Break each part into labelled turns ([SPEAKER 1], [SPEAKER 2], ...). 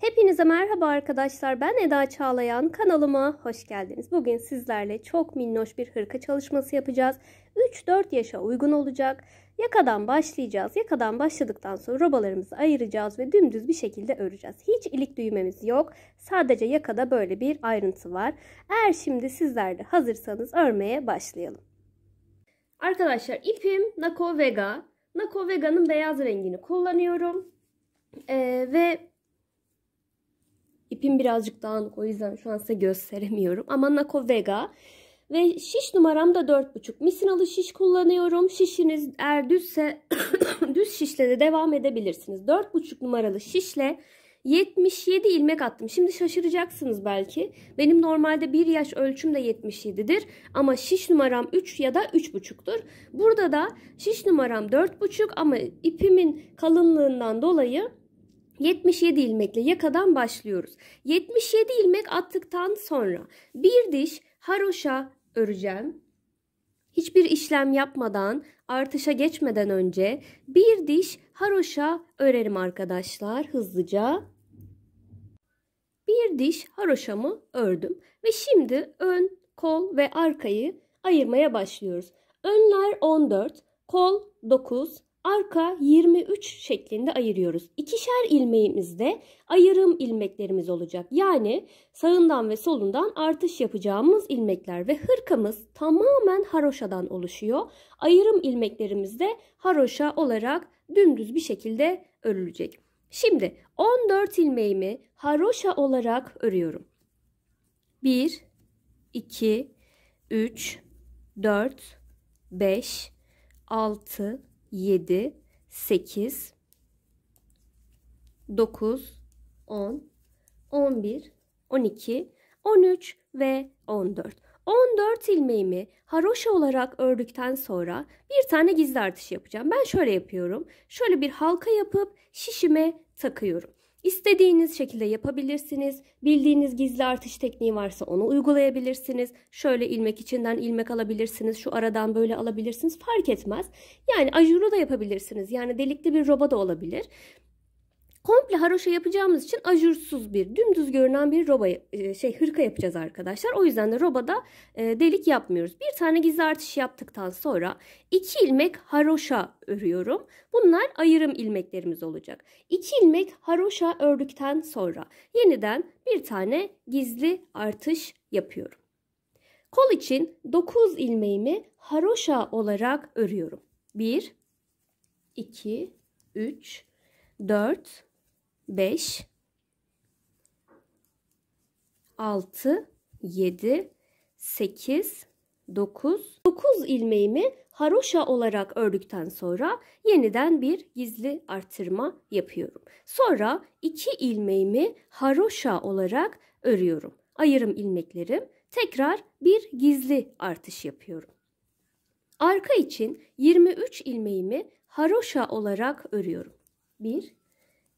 [SPEAKER 1] Hepinize merhaba arkadaşlar. Ben Eda Çağlayan. Kanalıma hoş geldiniz. Bugün sizlerle çok minnoş bir hırka çalışması yapacağız. 3-4 yaşa uygun olacak. Yakadan başlayacağız. Yakadan başladıktan sonra robalarımızı ayıracağız ve dümdüz bir şekilde öreceğiz. Hiç ilik düğmemiz yok. Sadece yakada böyle bir ayrıntı var. Eğer şimdi sizler de hazırsanız örmeye başlayalım. Arkadaşlar ipim Nako Vega. Nako Vega'nın beyaz rengini kullanıyorum. Ee, ve İpim birazcık dağınık o yüzden şu an size gösteremiyorum. Ama Nako Vega. Ve şiş numaram da 4,5. Misinalı şiş kullanıyorum. Şişiniz eğer düzse düz şişle de devam edebilirsiniz. 4,5 numaralı şişle 77 ilmek attım. Şimdi şaşıracaksınız belki. Benim normalde bir yaş ölçüm de 77'dir. Ama şiş numaram 3 ya da 3,5'tur. Burada da şiş numaram 4,5 ama ipimin kalınlığından dolayı 77 ilmekle yakadan başlıyoruz. 77 ilmek attıktan sonra bir diş haroşa öreceğim. Hiçbir işlem yapmadan, artışa geçmeden önce bir diş haroşa örerim arkadaşlar hızlıca. Bir diş haroşamı ördüm ve şimdi ön, kol ve arkayı ayırmaya başlıyoruz. Önler 14, kol 9, arka 23 şeklinde ayırıyoruz. İkişer ilmeğimizde ayırım ilmeklerimiz olacak. Yani sağından ve solundan artış yapacağımız ilmekler ve hırkamız tamamen haroşadan oluşuyor. Ayırım ilmeklerimiz de haroşa olarak dümdüz bir şekilde örülecek. Şimdi 14 ilmeğimi haroşa olarak örüyorum. 1 2 3 4 5 6 7, 8, 9, 10, 11, 12, 13 ve 14. 14 ilmeğimi haroşa olarak ördükten sonra bir tane gizli artış yapacağım. Ben şöyle yapıyorum. Şöyle bir halka yapıp şişime takıyorum. İstediğiniz şekilde yapabilirsiniz. Bildiğiniz gizli artış tekniği varsa onu uygulayabilirsiniz. Şöyle ilmek içinden ilmek alabilirsiniz. Şu aradan böyle alabilirsiniz. Fark etmez. Yani ajuru da yapabilirsiniz. Yani delikli bir roba da olabilir komple haroşa yapacağımız için ajursuz bir dümdüz görünen bir roba e, şey hırka yapacağız arkadaşlar. O yüzden de robada e, delik yapmıyoruz. Bir tane gizli artış yaptıktan sonra iki ilmek haroşa örüyorum. Bunlar ayırım ilmeklerimiz olacak. İki ilmek haroşa ördükten sonra yeniden bir tane gizli artış yapıyorum. Kol için 9 ilmeğimi haroşa olarak örüyorum. 1 2 3 4 5 6 7 8 9 9 ilmeğimi haroşa olarak ördükten sonra yeniden bir gizli artırma yapıyorum. Sonra 2 ilmeğimi haroşa olarak örüyorum. Ayırım ilmeklerim tekrar bir gizli artış yapıyorum. Arka için 23 ilmeğimi haroşa olarak örüyorum. 1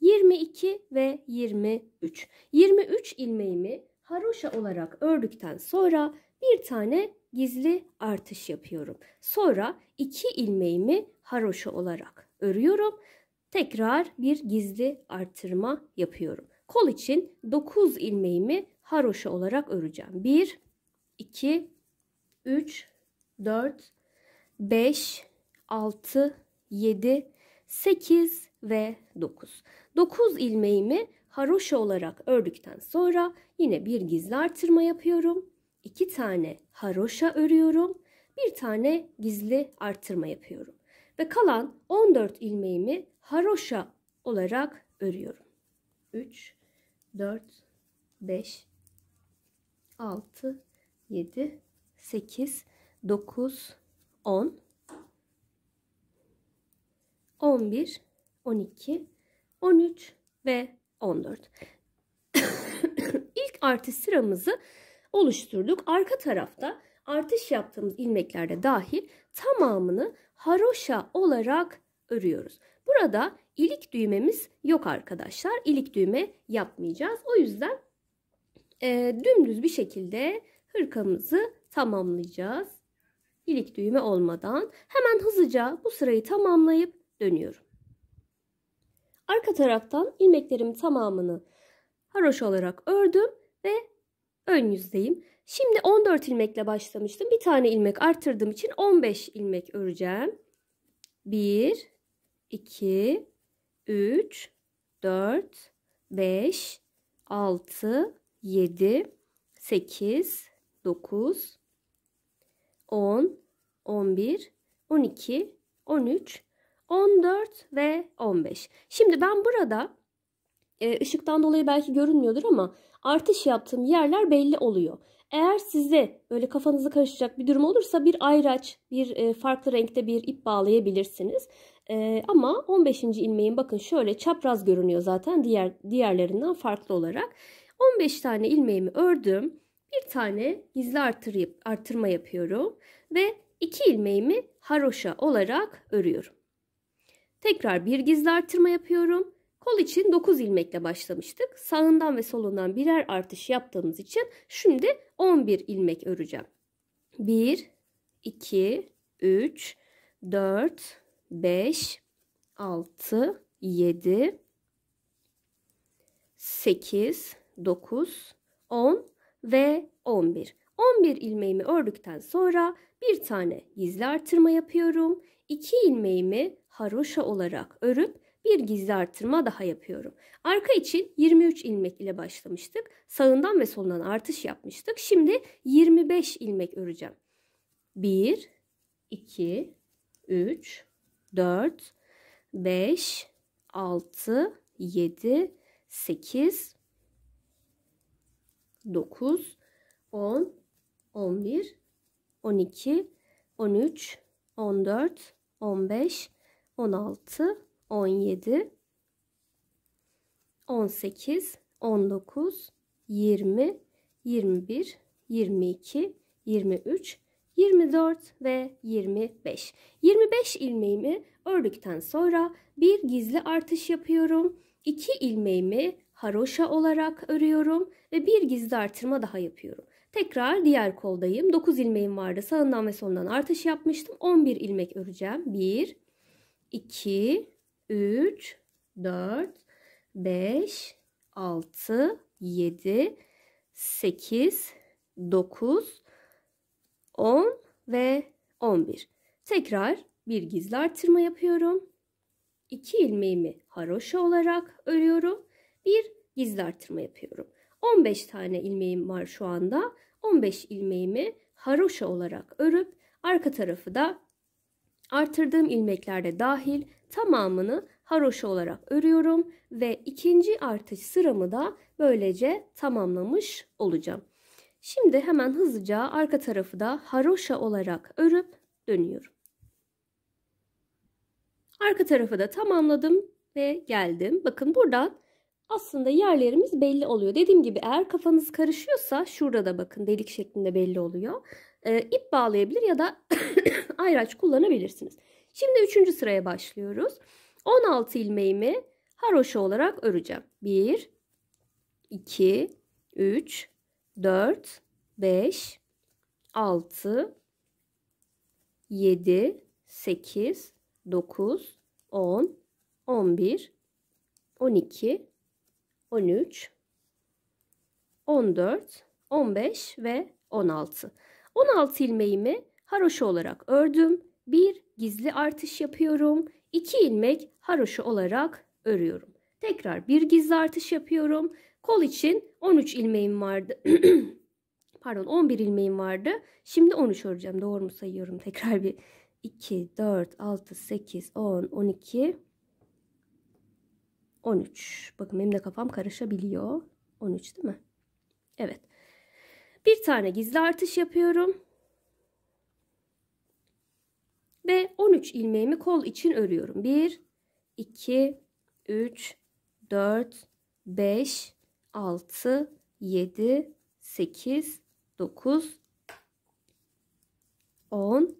[SPEAKER 1] 22 ve 23. 23 ilmeğimi haroşa olarak ördükten sonra bir tane gizli artış yapıyorum. Sonra 2 ilmeğimi haroşa olarak örüyorum. Tekrar bir gizli artırma yapıyorum. Kol için 9 ilmeğimi haroşa olarak öreceğim. 1 2 3 4 5 6 7 8 ve 9. 9 ilmeğimi haroşa olarak ördükten sonra yine bir gizli artırma yapıyorum. 2 tane haroşa örüyorum. 1 tane gizli artırma yapıyorum. Ve kalan 14 ilmeğimi haroşa olarak örüyorum. 3, 4, 5, 6, 7, 8, 9, 10, 11, 12, 13 ve 14. İlk artış sıramızı oluşturduk. Arka tarafta artış yaptığımız ilmeklerde dahil tamamını haroşa olarak örüyoruz. Burada ilik düğmemiz yok arkadaşlar. İlik düğme yapmayacağız. O yüzden e, dümdüz bir şekilde hırkamızı tamamlayacağız. İlik düğme olmadan hemen hızlıca bu sırayı tamamlayıp dönüyorum. Arka taraftan ilmeklerim tamamını haroş olarak ördüm ve ön yüzdeyim. Şimdi 14 ilmekle başlamıştım. Bir tane ilmek arttırdığım için 15 ilmek öreceğim. 1 2 3 4 5 6 7 8 9 10 11 12 13 14 ve 15. Şimdi ben burada e, ışıktan dolayı belki görünmüyordur ama artış yaptığım yerler belli oluyor. Eğer size böyle kafanızı karışacak bir durum olursa bir ayraç, bir e, farklı renkte bir ip bağlayabilirsiniz. E, ama 15. ilmeğin bakın şöyle çapraz görünüyor zaten diğer diğerlerinden farklı olarak. 15 tane ilmeğimi ördüm. Bir tane gizli artır, artırma yapıyorum ve iki ilmeğimi haroşa olarak örüyorum. Tekrar bir gizli artırma yapıyorum. Kol için 9 ilmekle başlamıştık. Sağından ve solundan birer artış yaptığımız için şimdi 11 ilmek öreceğim. 1, 2, 3, 4, 5, 6, 7, 8, 9, 10 ve 11. 11 ilmeğimi ördükten sonra bir tane gizli artırma yapıyorum. 2 ilmeğimi haroşa olarak örüp bir gizli artırma daha yapıyorum. Arka için 23 ilmek ile başlamıştık. Sağından ve solundan artış yapmıştık. Şimdi 25 ilmek öreceğim. 1 2 3 4 5 6 7 8 9 10 11 12 13 14 15, 16, 17, 18, 19, 20, 21, 22, 23, 24 ve 25. 25 ilmeğimi ördükten sonra bir gizli artış yapıyorum. 2 ilmeğimi haroşa olarak örüyorum ve bir gizli artırma daha yapıyorum. Tekrar diğer koldayım. 9 ilmeğim vardı. Sağından ve sondan artış yapmıştım. 11 ilmek öreceğim. 1, 2, 3, 4, 5, 6, 7, 8, 9, 10 ve 11. Tekrar bir gizli artırma yapıyorum. 2 ilmeğimi haroşa olarak örüyorum. Bir gizli artırma yapıyorum. 15 tane ilmeğim var şu anda. 15 ilmeğimi haroşa olarak örüp arka tarafı da artırdığım ilmeklerde dahil tamamını haroşa olarak örüyorum ve ikinci artış sıramı da böylece tamamlamış olacağım. Şimdi hemen hızlıca arka tarafı da haroşa olarak örüp dönüyorum. Arka tarafı da tamamladım ve geldim. Bakın buradan aslında yerlerimiz belli oluyor. Dediğim gibi eğer kafanız karışıyorsa şurada da bakın delik şeklinde belli oluyor. E, ip bağlayabilir ya da ayraç kullanabilirsiniz. Şimdi üçüncü sıraya başlıyoruz. 16 ilmeğimi haroşa olarak öreceğim. 1, 2, 3, 4, 5, 6, 7, 8, 9, 10, 11, 12, 13, 14, 15 ve 16. 16 ilmeğimi haroşa olarak ördüm. 1 gizli artış yapıyorum. 2 ilmek haroşa olarak örüyorum. Tekrar bir gizli artış yapıyorum. Kol için 13 ilmeğim vardı. Pardon 11 ilmeğim vardı. Şimdi 13 öreceğim. Doğru mu sayıyorum? Tekrar bir 2, 4, 6, 8, 10, 12, 13. Bakın benim de kafam karışabiliyor. 13 değil mi? Evet. Bir tane gizli artış yapıyorum. Ve 13 ilmeğimi kol için örüyorum. 1, 2, 3, 4, 5, 6, 7, 8, 9, 10,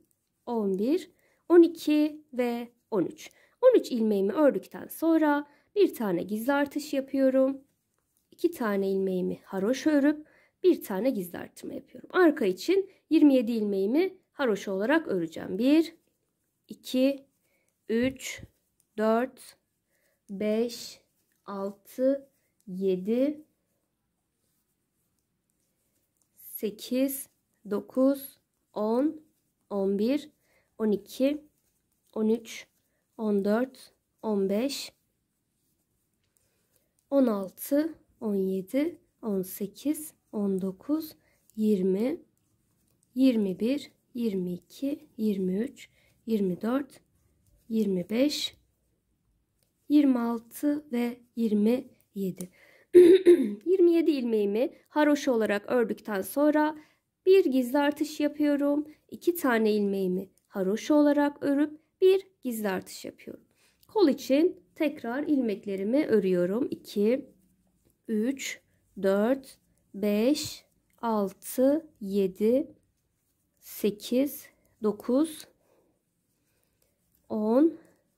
[SPEAKER 1] 11, 12 ve 13. 13 ilmeğimi ördükten sonra bir tane gizli artış yapıyorum. 2 tane ilmeğimi haroş örüp bir tane gizli artırma yapıyorum. Arka için 27 ilmeğimi haroşa olarak öreceğim. 1 2 3 4 5 6 7 8 9 10 11 12 13 14 15 16, 17, 18, 19, 20, 21, 22, 23, 24, 25, 26 ve 27. 27 ilmeğimi haroşa olarak ördükten sonra bir gizli artış yapıyorum. 2 tane ilmeğimi haroşa olarak örüp bir gizli artış yapıyorum. Kol için tekrar ilmeklerimi örüyorum. 2, 3, 4, 5, 6, 7, 8, 9, 10,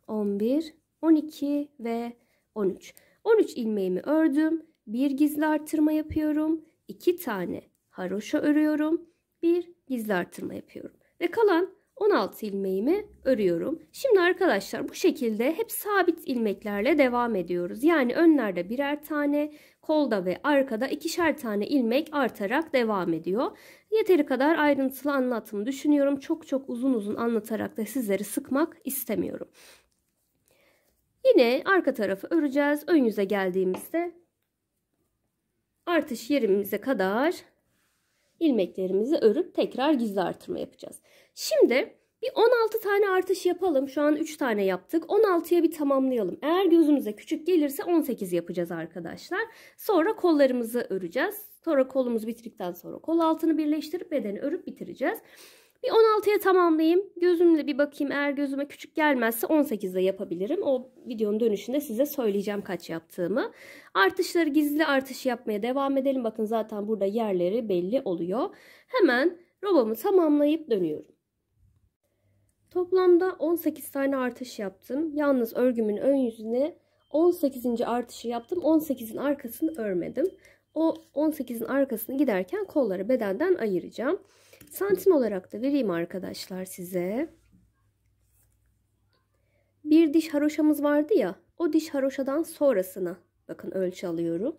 [SPEAKER 1] 11, 12 ve 13. 13 ilmeğimi ördüm. Bir gizli artırma yapıyorum. 2 tane haroşa örüyorum. Bir gizli artırma yapıyorum. Ve kalan 16 ilmeğimi örüyorum. Şimdi arkadaşlar bu şekilde hep sabit ilmeklerle devam ediyoruz. Yani önlerde birer tane, kolda ve arkada ikişer tane ilmek artarak devam ediyor. Yeteri kadar ayrıntılı anlatımı düşünüyorum. Çok çok uzun uzun anlatarak da sizleri sıkmak istemiyorum. Yine arka tarafı öreceğiz. Ön yüze geldiğimizde artış yerimize kadar ilmeklerimizi örüp tekrar gizli artırma yapacağız. Şimdi bir 16 tane artış yapalım. Şu an 3 tane yaptık. 16'ya bir tamamlayalım. Eğer gözümüze küçük gelirse 18 yapacağız arkadaşlar. Sonra kollarımızı öreceğiz. Sonra kolumuzu bitirdikten sonra kol altını birleştirip bedeni örüp bitireceğiz. Bir 16'ya tamamlayayım. Gözümle bir bakayım. Eğer gözüme küçük gelmezse 18'de yapabilirim. O videonun dönüşünde size söyleyeceğim kaç yaptığımı. Artışları gizli artış yapmaya devam edelim. Bakın zaten burada yerleri belli oluyor. Hemen robamı tamamlayıp dönüyorum. Toplamda 18 tane artış yaptım. Yalnız örgümün ön yüzüne 18. artışı yaptım. 18'in arkasını örmedim. O 18'in arkasını giderken kolları bedenden ayıracağım. Santim olarak da vereyim arkadaşlar size. Bir diş haroşamız vardı ya. O diş haroşadan sonrasını, bakın ölçü alıyorum.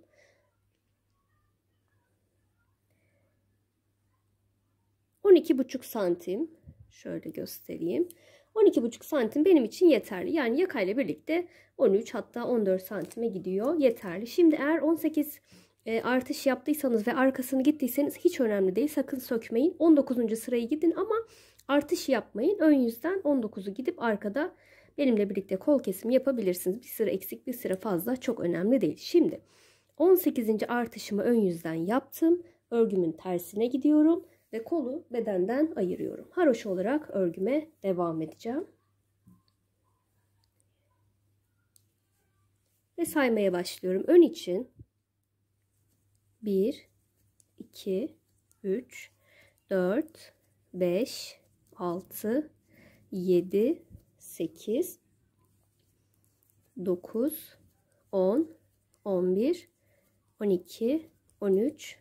[SPEAKER 1] buçuk santim Şöyle göstereyim. 12,5 santim benim için yeterli. Yani yakayla birlikte 13 hatta 14 santime gidiyor. Yeterli. Şimdi eğer 18 e, artış yaptıysanız ve arkasını gittiyseniz hiç önemli değil. Sakın sökmeyin. 19. Sırayı gidin ama artış yapmayın. Ön yüzden 19'u gidip arkada benimle birlikte kol kesimi yapabilirsiniz. Bir sıra eksik bir sıra fazla çok önemli değil. Şimdi 18. artışımı ön yüzden yaptım. Örgümün tersine gidiyorum ve kolu bedenden ayırıyorum. Haroş olarak örgüme devam edeceğim. Ve saymaya başlıyorum. Ön için 1 2 3 4 5 6 7 8 9 10 11 12 13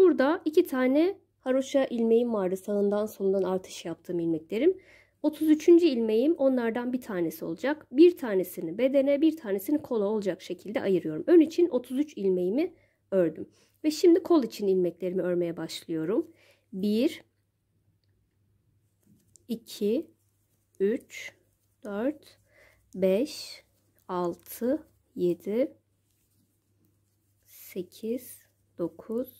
[SPEAKER 1] Burada iki tane haroşa ilmeğim vardı. Sağından solundan artış yaptığım ilmeklerim. 33. ilmeğim onlardan bir tanesi olacak. Bir tanesini bedene, bir tanesini kola olacak şekilde ayırıyorum. Ön için 33 ilmeğimi ördüm. Ve şimdi kol için ilmeklerimi örmeye başlıyorum. 1 2 3 4 5 6 7 8 9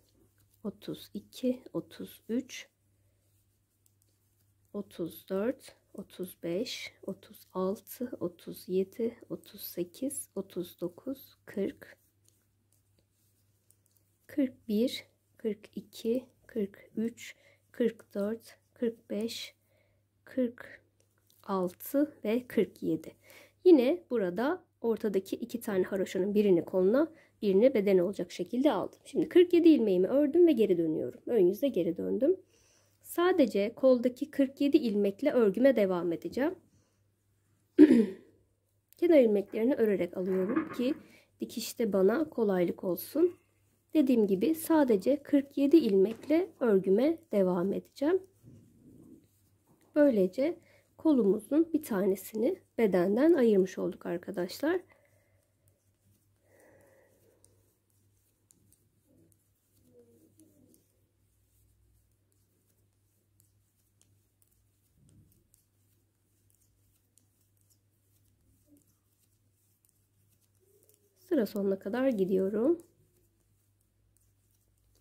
[SPEAKER 1] 32, 33, 34, 35, 36, 37, 38, 39, 40, 41, 42, 43, 44, 45, 46 ve 47. Yine burada ortadaki iki tane haroşanın birini koluna birine beden olacak şekilde aldım. Şimdi 47 ilmeğimi ördüm ve geri dönüyorum. Ön yüzde geri döndüm. Sadece koldaki 47 ilmekle örgüme devam edeceğim. Kenar ilmeklerini örerek alıyorum ki dikişte bana kolaylık olsun. Dediğim gibi sadece 47 ilmekle örgüme devam edeceğim. Böylece kolumuzun bir tanesini bedenden ayırmış olduk arkadaşlar. sıra sonuna kadar gidiyorum.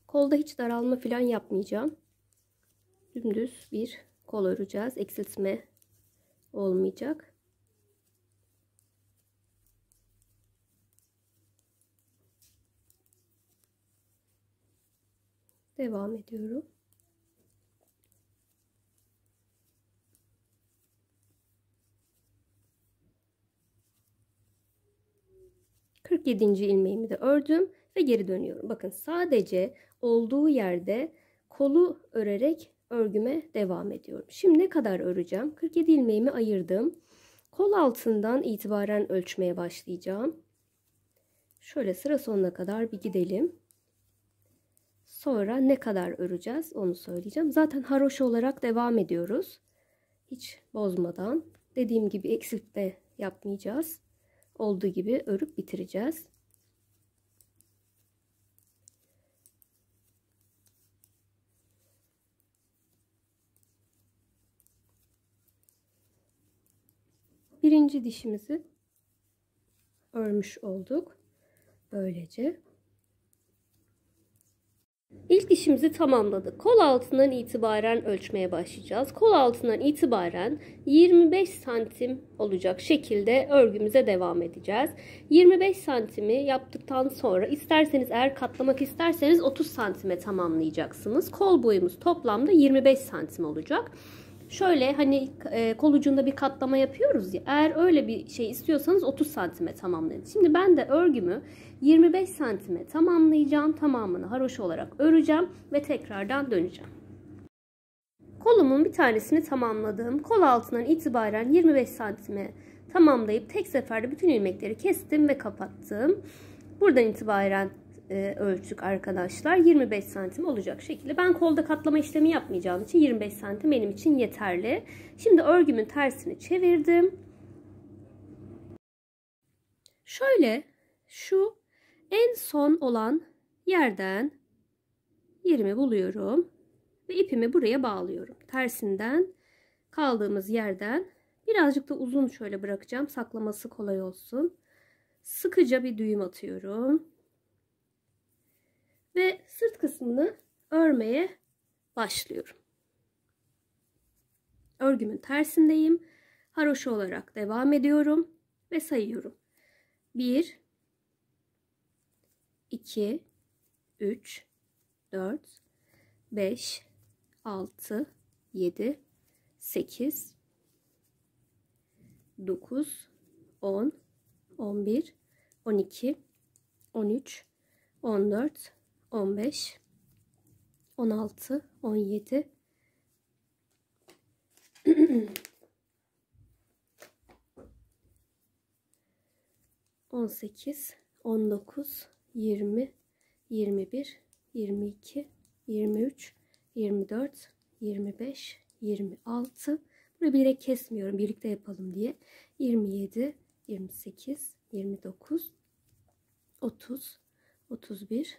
[SPEAKER 1] Kolda hiç daralma falan yapmayacağım. Dümdüz bir kol öreceğiz. Eksiltme olmayacak. Devam ediyorum. 47. ilmeğimi de ördüm ve geri dönüyorum. Bakın sadece olduğu yerde kolu örerek örgüme devam ediyorum. Şimdi ne kadar öreceğim? 47 ilmeğimi ayırdım. Kol altından itibaren ölçmeye başlayacağım. Şöyle sıra sonuna kadar bir gidelim. Sonra ne kadar öreceğiz onu söyleyeceğim. Zaten haroşa olarak devam ediyoruz. Hiç bozmadan. Dediğim gibi eksiltme yapmayacağız olduğu gibi örüp bitireceğiz. Birinci dişimizi örmüş olduk. Böylece İlk işimizi tamamladık. Kol altından itibaren ölçmeye başlayacağız. Kol altından itibaren 25 santim olacak şekilde örgümüze devam edeceğiz. 25 santimi yaptıktan sonra isterseniz eğer katlamak isterseniz 30 santime tamamlayacaksınız. Kol boyumuz toplamda 25 santim olacak. Şöyle hani e, kol ucunda bir katlama yapıyoruz ya. Eğer öyle bir şey istiyorsanız 30 santime tamamlayın. Şimdi ben de örgümü 25 santime tamamlayacağım. Tamamını haroş olarak öreceğim ve tekrardan döneceğim. Kolumun bir tanesini tamamladım. Kol altından itibaren 25 santime tamamlayıp tek seferde bütün ilmekleri kestim ve kapattım. Buradan itibaren e, ölçtük arkadaşlar. 25 santim olacak şekilde. Ben kolda katlama işlemi yapmayacağım için 25 santim benim için yeterli. Şimdi örgümün tersini çevirdim. Şöyle şu en son olan yerden yerimi buluyorum ve ipimi buraya bağlıyorum. Tersinden kaldığımız yerden birazcık da uzun şöyle bırakacağım. Saklaması kolay olsun. Sıkıca bir düğüm atıyorum ve sırt kısmını örmeye başlıyorum. Örgümün tersindeyim. Haroşa olarak devam ediyorum ve sayıyorum. 1 2 3 4 5 6 7 8 9 10 11 12 13 14 15 16 17 18 19 20 21 22 23 24 25 26 Burayı bilerek kesmiyorum birlikte yapalım diye 27 28 29 30 31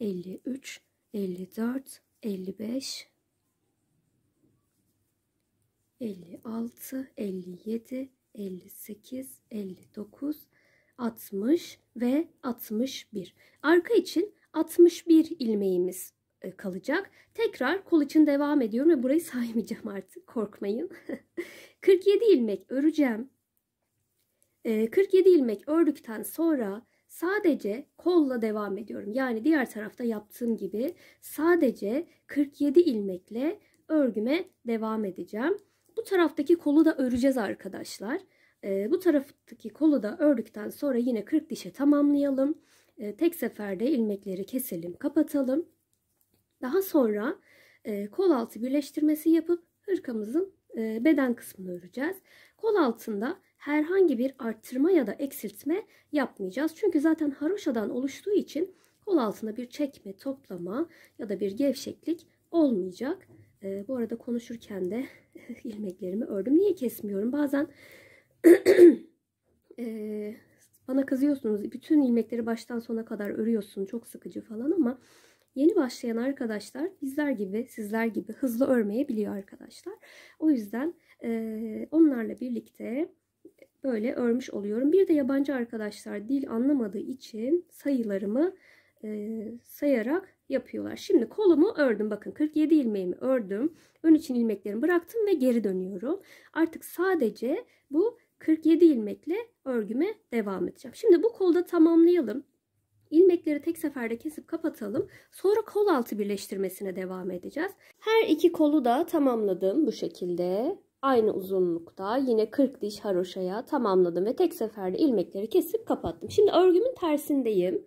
[SPEAKER 1] 53, 54, 55, 56, 57, 58, 59, 60 ve 61. Arka için 61 ilmeğimiz e, kalacak. Tekrar kol için devam ediyorum ve burayı saymayacağım artık korkmayın. 47 ilmek öreceğim. 47 e, ilmek ördükten sonra Sadece kolla devam ediyorum. Yani diğer tarafta yaptığım gibi sadece 47 ilmekle örgüme devam edeceğim. Bu taraftaki kolu da öreceğiz arkadaşlar. Ee, bu taraftaki kolu da ördükten sonra yine 40 dişe tamamlayalım. Ee, tek seferde ilmekleri keselim, kapatalım. Daha sonra e, kol altı birleştirmesi yapıp hırkamızın e, beden kısmını öreceğiz. Kol altında herhangi bir arttırma ya da eksiltme yapmayacağız. Çünkü zaten haroşadan oluştuğu için kol altında bir çekme, toplama ya da bir gevşeklik olmayacak. E, bu arada konuşurken de ilmeklerimi ördüm. Niye kesmiyorum? Bazen e, bana kızıyorsunuz. Bütün ilmekleri baştan sona kadar örüyorsun. Çok sıkıcı falan ama yeni başlayan arkadaşlar bizler gibi, sizler gibi hızlı örmeyebiliyor arkadaşlar. O yüzden e, onlarla birlikte böyle örmüş oluyorum. Bir de yabancı arkadaşlar dil anlamadığı için sayılarımı e, sayarak yapıyorlar. Şimdi kolumu ördüm. Bakın 47 ilmeğimi ördüm. Ön için ilmeklerimi bıraktım ve geri dönüyorum. Artık sadece bu 47 ilmekle örgüme devam edeceğim. Şimdi bu kolda tamamlayalım. İlmekleri tek seferde kesip kapatalım. Sonra kol altı birleştirmesine devam edeceğiz. Her iki kolu da tamamladım bu şekilde aynı uzunlukta yine 40 diş haroşaya tamamladım ve tek seferde ilmekleri kesip kapattım. Şimdi örgümün tersindeyim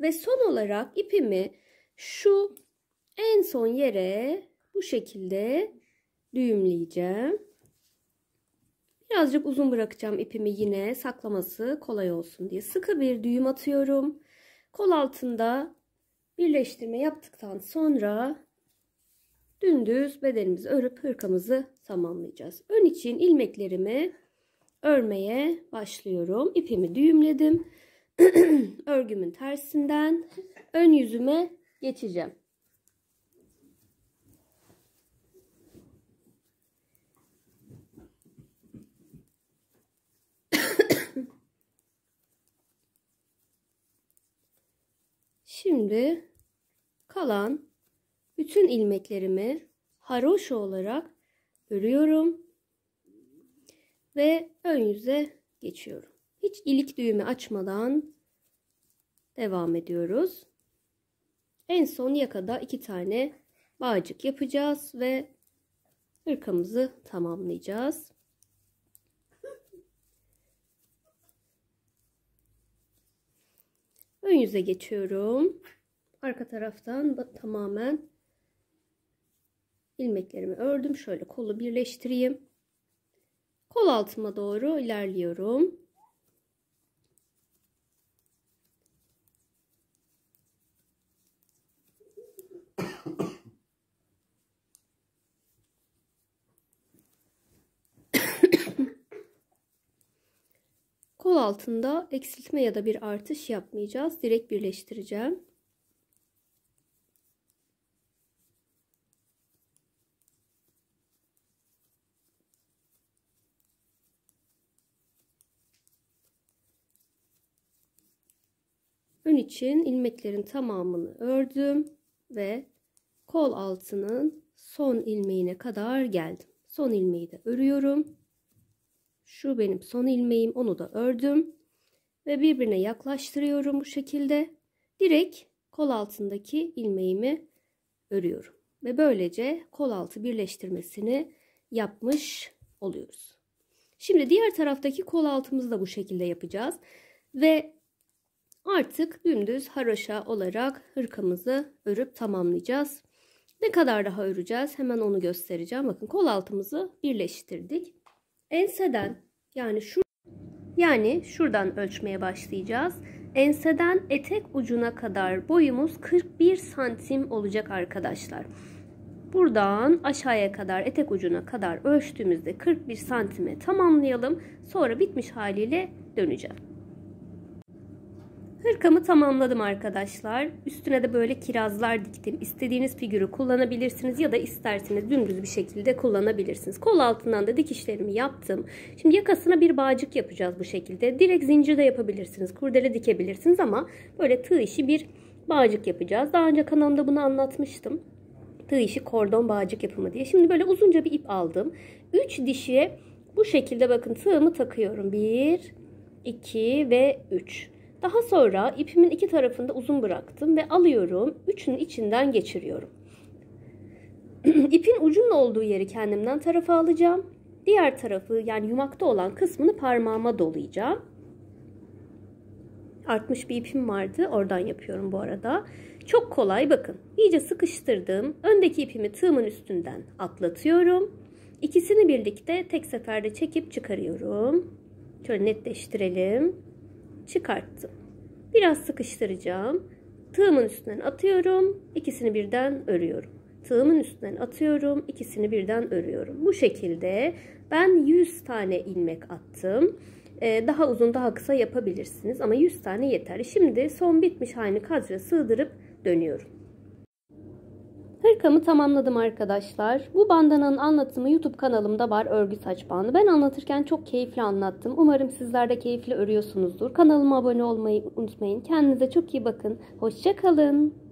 [SPEAKER 1] ve son olarak ipimi şu en son yere bu şekilde düğümleyeceğim. Birazcık uzun bırakacağım ipimi yine saklaması kolay olsun diye. Sıkı bir düğüm atıyorum. Kol altında birleştirme yaptıktan sonra dümdüz bedenimizi örüp hırkamızı tamamlayacağız. Ön için ilmeklerimi örmeye başlıyorum. İpimi düğümledim. Örgümün tersinden ön yüzüme geçeceğim. Şimdi kalan bütün ilmeklerimi haroşa olarak örüyorum. Ve ön yüze geçiyorum. Hiç ilik düğümü açmadan devam ediyoruz. En son yakada iki tane bağcık yapacağız ve hırkamızı tamamlayacağız. Ön yüze geçiyorum. Arka taraftan tamamen ilmeklerimi ördüm. Şöyle kolu birleştireyim. Kol altıma doğru ilerliyorum. Kol altında eksiltme ya da bir artış yapmayacağız. Direkt birleştireceğim. Ön için ilmeklerin tamamını ördüm ve kol altının son ilmeğine kadar geldim. Son ilmeği de örüyorum. Şu benim son ilmeğim onu da ördüm. Ve birbirine yaklaştırıyorum bu şekilde. Direkt kol altındaki ilmeğimi örüyorum. Ve böylece kol altı birleştirmesini yapmış oluyoruz. Şimdi diğer taraftaki kol altımızı da bu şekilde yapacağız. Ve Artık dümdüz haroşa olarak hırkamızı örüp tamamlayacağız. Ne kadar daha öreceğiz hemen onu göstereceğim. Bakın kol altımızı birleştirdik. Enseden yani şu yani şuradan ölçmeye başlayacağız. Enseden etek ucuna kadar boyumuz 41 santim olacak arkadaşlar. Buradan aşağıya kadar etek ucuna kadar ölçtüğümüzde 41 santime tamamlayalım. Sonra bitmiş haliyle döneceğim. Hırkamı tamamladım arkadaşlar. Üstüne de böyle kirazlar diktim. İstediğiniz figürü kullanabilirsiniz ya da isterseniz dümdüz bir şekilde kullanabilirsiniz. Kol altından da dikişlerimi yaptım. Şimdi yakasına bir bağcık yapacağız bu şekilde. Direkt zincir de yapabilirsiniz. Kurdele dikebilirsiniz ama böyle tığ işi bir bağcık yapacağız. Daha önce kanalımda bunu anlatmıştım. Tığ işi kordon bağcık yapımı diye. Şimdi böyle uzunca bir ip aldım. 3 dişiye bu şekilde bakın tığımı takıyorum. 1, 2 ve 3. Daha sonra ipimin iki tarafında uzun bıraktım ve alıyorum. Üçünün içinden geçiriyorum. İpin ucunun olduğu yeri kendimden tarafa alacağım. Diğer tarafı yani yumakta olan kısmını parmağıma dolayacağım. Artmış bir ipim vardı. Oradan yapıyorum bu arada. Çok kolay bakın. İyice sıkıştırdım. Öndeki ipimi tığımın üstünden atlatıyorum. İkisini birlikte tek seferde çekip çıkarıyorum. Şöyle netleştirelim çıkarttım. Biraz sıkıştıracağım. Tığımın üstünden atıyorum. İkisini birden örüyorum. Tığımın üstünden atıyorum. İkisini birden örüyorum. Bu şekilde ben 100 tane ilmek attım. Ee, daha uzun daha kısa yapabilirsiniz ama 100 tane yeter. Şimdi son bitmiş halini kadra sığdırıp dönüyorum. Hırkamı tamamladım arkadaşlar. Bu bandananın anlatımı YouTube kanalımda var örgü saç bandı. Ben anlatırken çok keyifli anlattım. Umarım sizler de keyifli örüyorsunuzdur. Kanalıma abone olmayı unutmayın. Kendinize çok iyi bakın. Hoşçakalın.